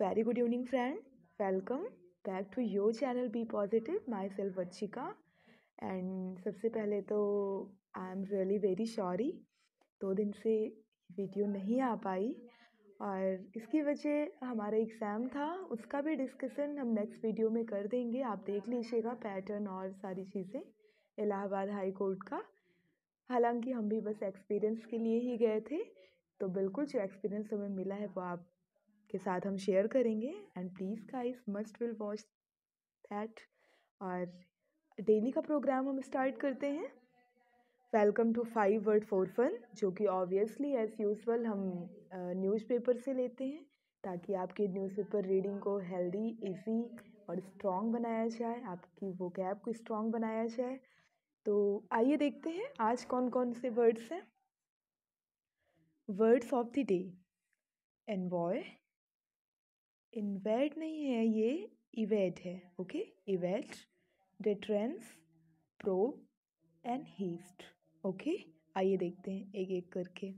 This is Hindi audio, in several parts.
Very good evening evening welcome back to your channel be positive myself Achhika and सबसे पहले तो I am really very sorry दो दिन से वीडियो नहीं आ पाई और इसकी वजह हमारा एग्ज़ाम था उसका भी डिस्कशन हम नेक्स्ट वीडियो में कर देंगे आप देख लीजिएगा पैटर्न और सारी चीज़ें इलाहाबाद हाई कोर्ट का हालांकि हम भी बस एक्सपीरियंस के लिए ही गए थे तो बिल्कुल जो एक्सपीरियंस हमें मिला है वो आप के साथ हम शेयर करेंगे and please guys must will watch that और डेली का प्रोग्राम हम स्टार्ट करते हैं welcome to five word for fun जो कि ऑब्वियसली एज़ यूजल हम न्यूज़पेपर से लेते हैं ताकि आपके न्यूज़पेपर रीडिंग को हेल्दी इजी और स्ट्रॉन्ग बनाया जाए आपकी वो कैब को स्ट्रॉन्ग बनाया जाए तो आइए देखते हैं आज कौन कौन से वर्ड्स हैं words of the day envoy invade नहीं है ये इवेड है okay evade deterrence probe and heist okay आइए देखते हैं एक एक करके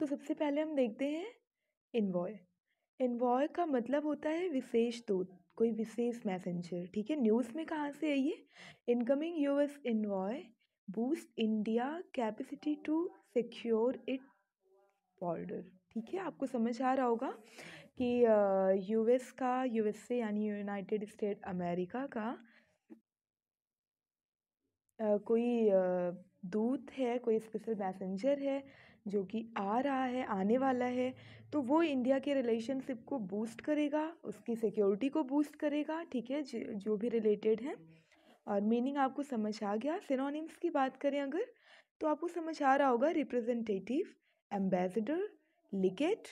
तो सबसे पहले हम देखते हैं इन्वॉय इन्वॉय का मतलब होता है विशेष दूत कोई विशेष मैसेंजर ठीक है न्यूज़ में कहाँ से है incoming incoming US envoy boost India capacity to secure it border ठीक है आपको समझ आ रहा होगा कि यूएस का यूएसए यानी यूनाइटेड स्टेट अमेरिका का कोई दूत है कोई स्पेशल मैसेंजर है जो कि आ रहा है आने वाला है तो वो इंडिया के रिलेशनशिप को बूस्ट करेगा उसकी सिक्योरिटी को बूस्ट करेगा ठीक है जो भी रिलेटेड है और मीनिंग आपको समझ आ गया सिनोनिम्स की बात करें अगर तो आपको समझ आ रहा होगा representative ambassador legate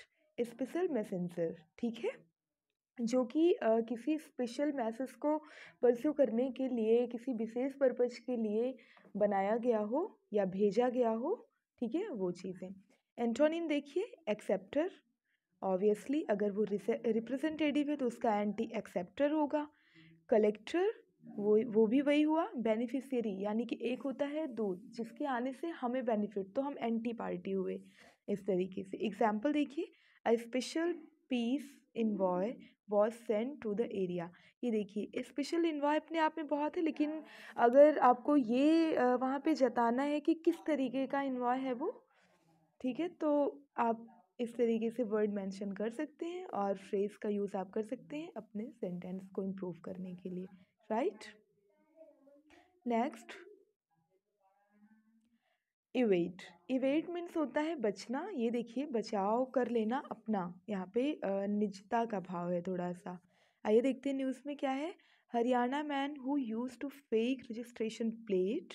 special messenger ठीक है जो कि किसी स्पेशल मैसेज को परस्यू करने के लिए किसी विशेष पर्पज के लिए बनाया गया हो या भेजा गया हो ठीक है वो चीज़ें एंटोनिम देखिए एक्सेप्टर ऑब्वियसली अगर वो रिप्रेजेंटेटिव है तो उसका एंटी एक्सेप्टर होगा कलेक्टर वो वो भी वही हुआ बेनिफिशियरी यानी कि एक होता है दूध जिसके आने से हमें बेनिफिट तो हम एंटी पार्टी हुए इस तरीके से एग्जाम्पल देखिए a special peace envoy was send to the area ये देखिए स्पेशल इन्वॉय अपने आप में बहुत है लेकिन अगर आपको ये वहाँ पे जताना है कि किस तरीके का इन्वॉय है वो ठीक है तो आप इस तरीके से वर्ड मेंशन कर सकते हैं और फ्रेज का यूज़ आप कर सकते हैं अपने सेंटेंस को इम्प्रूव करने के लिए right next evade evade means होता है बचना ये देखिए बचाव कर लेना अपना यहाँ पे निजता का भाव है थोड़ा सा आइए देखते हैं न्यूज़ में क्या है Haryana man who use to fake registration plate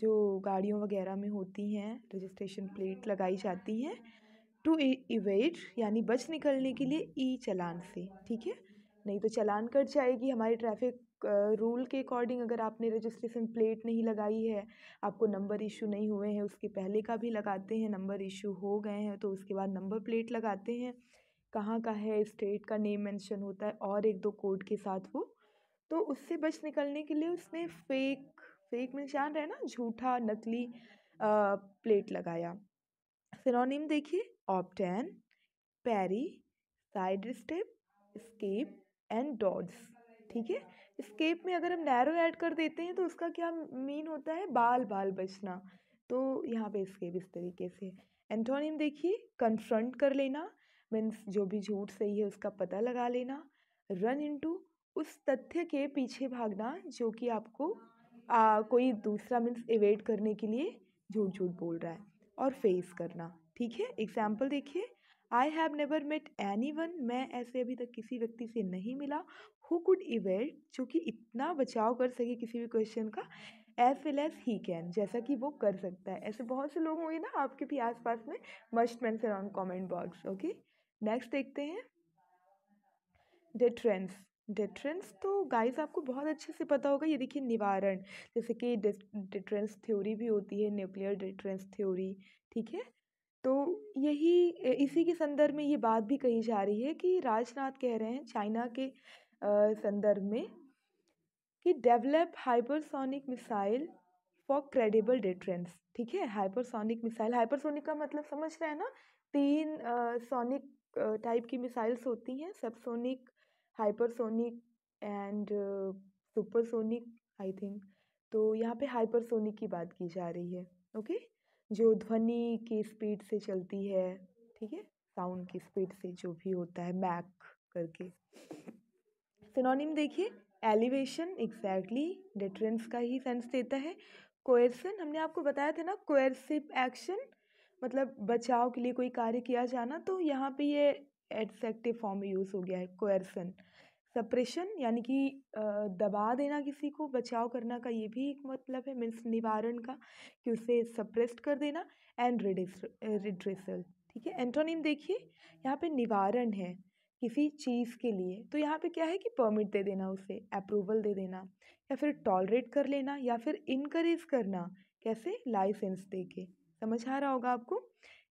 जो गाड़ियों वगैरह में होती हैं रजिस्ट्रेशन प्लेट लगाई जाती हैं टू इवेट e, यानी बच निकलने के लिए ई चलान से ठीक है नहीं तो चलान कट जाएगी हमारी ट्रैफिक रूल के अकॉर्डिंग अगर आपने रजिस्ट्रेशन प्लेट नहीं लगाई है आपको नंबर इशू नहीं हुए हैं उसके पहले का भी लगाते हैं नंबर इशू हो गए हैं तो उसके बाद नंबर प्लेट लगाते हैं कहाँ का है स्टेट का नेम मेंशन होता है और एक दो कोड के साथ वो तो उससे बच निकलने के लिए उसने फेक फेक निशान रहे ना झूठा नकली आ, प्लेट लगाया सिनोनिम देखिए ऑप्टैन parry sidestep escape and dodges ठीक है स्केप में अगर हम नैरो ऐड कर देते हैं तो उसका क्या मीन होता है बाल बाल बचना तो यहाँ पे स्केप इस तरीके से एंटोनिम देखिए कन्फ्रंट कर लेना मीन्स जो भी झूठ सही है उसका पता लगा लेना रन इनटू उस तथ्य के पीछे भागना जो कि आपको आ, कोई दूसरा मीन्स एवेड करने के लिए झूठ झूठ बोल रहा है और फेस करना ठीक है एग्जाम्पल देखिए I have never met anyone मैं ऐसे अभी तक किसी व्यक्ति से नहीं मिला हु कुड इवेट जो कि इतना बचाव कर सके किसी भी क्वेश्चन का as well as he can जैसा कि वो कर सकता है ऐसे बहुत से लोग होंगे ना आपके भी आसपास में मस्ट मैं on comment box okay next देखते हैं डिट्रेंस डिट्रेंस तो गाइस आपको बहुत अच्छे से पता होगा ये देखिए निवारण जैसे कि डिट्रेंस थ्योरी भी होती है न्यूक्लियर डिट्रेंस थ्योरी ठीक है तो यही इसी के संदर्भ में ये बात भी कही जा रही है कि राजनाथ कह रहे हैं चाइना के संदर्भ में कि develop hypersonic missile for credible deterrence ठीक है हाइपरसोनिक मिसाइल हाइपरसोनिक का मतलब समझ रहे हैं ना तीन सोनिक टाइप की मिसाइल्स होती हैं subsonic hypersonic and supersonic I think तो यहाँ पे हाइपरसोनिक की बात की जा रही है ओके जो ध्वनि की स्पीड से चलती है ठीक है साउंड की स्पीड से जो भी होता है मैक करके सिनोनिम देखिए एलिवेशन एग्जैक्टली डिटरेंस का ही सेंस देता है कोएर्सन हमने आपको बताया था ना कोएर्सिव एक्शन मतलब बचाव के लिए कोई कार्य किया जाना तो यहाँ पे ये एडसेक्टिव फॉर्म में यूज़ हो गया है कोएर्सन सप्रेशन यानी कि दबा देना किसी को बचाव करना का ये भी एक मतलब है मीन्स निवारण का कि उसे सप्रेस्ड कर देना एंड रिड्रेसल ठीक है एंटोनिम देखिए यहाँ पे निवारण है किसी चीज़ के लिए तो यहाँ पे क्या है कि परमिट दे देना उसे अप्रूवल दे देना या फिर टॉलरेट कर लेना या फिर इनक्रेज करना कैसे लाइसेंस दे के समझ आ रहा होगा आपको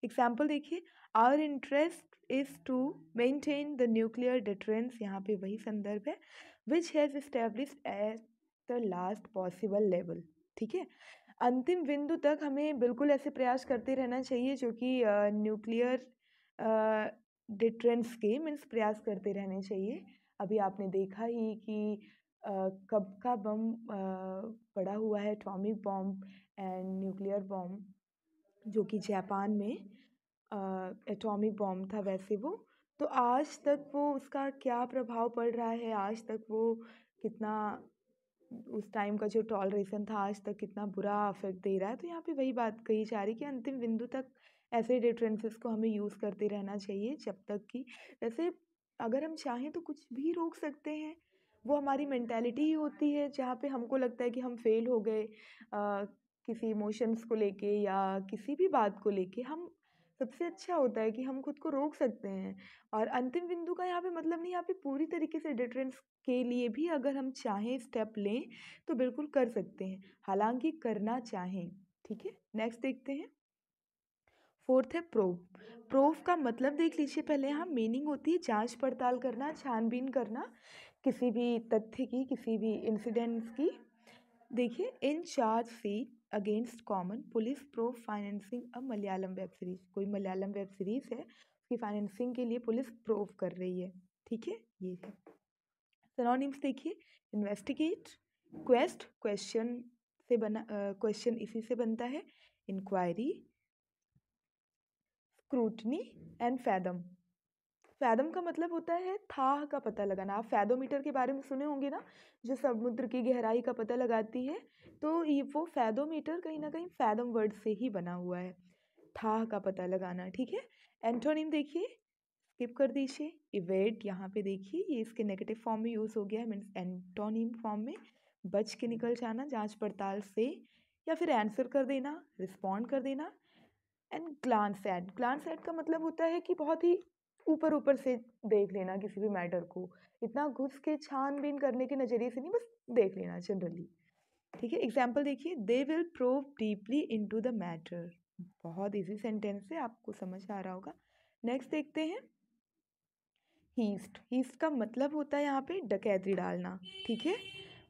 एग्जाम्पल देखिए our interest is to maintain the nuclear deterrence यहाँ पे वही संदर्भ है which has establish at the last possible level ठीक है अंतिम बिंदु तक हमें बिल्कुल ऐसे प्रयास करते रहना चाहिए जो कि न्यूक्लियर डिट्रेंस के मीन्स प्रयास करते रहने चाहिए अभी आपने देखा ही कि कब का बम पड़ा हुआ है atomic bomb and nuclear bomb जो कि जापान में एटॉमिक बॉम्ब था वैसे वो तो आज तक वो उसका क्या प्रभाव पड़ रहा है आज तक वो कितना उस टाइम का जो टॉलरेशन था आज तक कितना बुरा अफेक्ट दे रहा है तो यहाँ पे वही बात कही जा रही कि अंतिम बिंदु तक ऐसे डिफ्रेंसेस को हमें यूज़ करते रहना चाहिए जब तक कि वैसे अगर हम चाहें तो कुछ भी रोक सकते हैं वो हमारी मैंटेलिटी ही होती है जहाँ पे हमको लगता है कि हम फेल हो गए आ, किसी इमोशंस को लेके या किसी भी बात को लेके हम सबसे अच्छा होता है कि हम खुद को रोक सकते हैं और अंतिम बिंदु का यहाँ पे मतलब नहीं यहाँ पे पूरी तरीके से डिटरेंस के लिए भी अगर हम चाहें स्टेप लें तो बिल्कुल कर सकते हैं हालांकि करना चाहें ठीक है नेक्स्ट देखते हैं फोर्थ है प्रोफ प्रोफ का मतलब देख लीजिए पहले यहाँ मीनिंग होती है जांच पड़ताल करना छानबीन करना किसी भी तथ्य की किसी भी इंसिडेंट्स की देखिए इन चार्ज सी अगेंस्ट कॉमन पुलिस प्रोफ financing a Malayalam web series कोई मलयालम वेब सीरीज है उसकी फाइनेंसिंग के लिए पुलिस प्रोफ कर रही है ठीक है ये है सनोनिम्स देखिए इन्वेस्टिगेट क्वेस्ट क्वेश्चन से बना क्वेश्चन uh, इसी से बनता है inquiry scrutiny and fathom fathom का मतलब होता है थाह का पता लगाना आप फैदोमीटर के बारे में सुने होंगे ना जो समुद्र की गहराई का पता लगाती है तो ये वो फैदोमीटर कहीं ना कहीं फैदम वर्ड से ही बना हुआ है थाह का पता लगाना ठीक है एंटोनिम देखिए स्किप कर दीजिए इवेट यहाँ पे देखिए ये इसके नेगेटिव फॉर्म में यूज़ हो गया है मीन्स एंटोनिम फॉर्म में बच के निकल जाना जाँच पड़ताल से या फिर आंसर कर देना रिस्पॉन्ड कर देना and glance at glance at का मतलब होता है कि बहुत ही ऊपर ऊपर से देख लेना किसी भी मैटर को इतना घुस के छानबीन करने के नज़रिए से नहीं बस देख लेना जनरली ठीक है एग्जाम्पल देखिए they will probe deeply into the matter बहुत ईजी सेंटेंस है आपको समझ आ रहा होगा नेक्स्ट देखते हैं हीस्ट हीस्ट का मतलब होता है यहाँ पे डकैती डालना ठीक है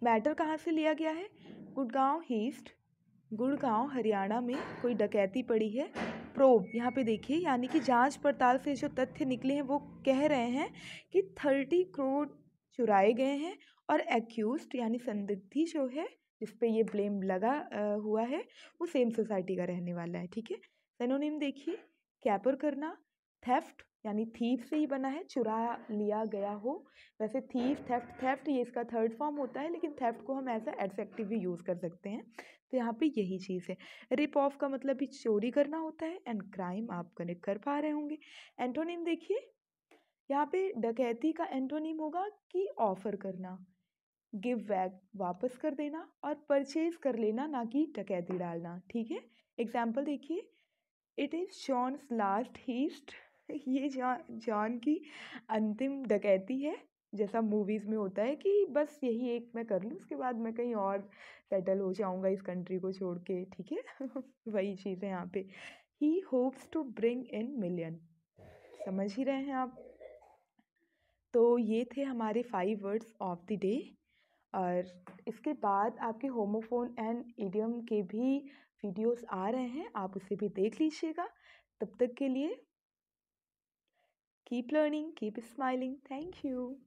मैटर कहाँ से लिया गया है गुड़गांव हीस्ट गुड़गांव हरियाणा में कोई डकैती पड़ी है प्रोब यहाँ पे देखिए यानी कि जांच पड़ताल से जो तथ्य निकले हैं वो कह रहे हैं कि थर्टी करोड़ चुराए गए हैं और एक्यूज यानी संदिग्धि जो है जिस पे ये ब्लेम लगा आ, हुआ है वो सेम सोसाइटी का रहने वाला है ठीक है सनोनिम देखिए कैपर करना थेफ्ट यानी थीफ से ही बना है चुरा लिया गया हो वैसे थीफ थेफ्ट थेफ्ट ये इसका थर्ड फॉर्म होता है लेकिन थेफ्ट को हम एज अ एडसेक्टिव भी यूज़ कर सकते हैं तो यहाँ पे यही चीज़ है रिप ऑफ का मतलब भी चोरी करना होता है एंड क्राइम आप कनेक्ट कर पा रहे होंगे एंटोनिम देखिए यहाँ पे डकैती का एंटोनिम होगा कि ऑफर करना गिव बैक वापस कर देना और परचेज कर लेना ना कि डकैती डालना ठीक है एग्जाम्पल देखिए it is Sean's last heist ये जॉन जॉन की अंतिम डकैती है जैसा मूवीज़ में होता है कि बस यही एक मैं कर लूँ उसके बाद मैं कहीं और सेटल हो जाऊँगा इस कंट्री को छोड़ के ठीक है वही चीज़ है यहाँ पे he hopes to bring in million समझ ही रहे हैं आप तो ये थे हमारे five words of the day और इसके बाद आपके होमोफोन एंड एडियम के भी वीडियोस आ रहे हैं आप उसे भी देख लीजिएगा तब तक के लिए Keep learning, keep smiling. Thank you.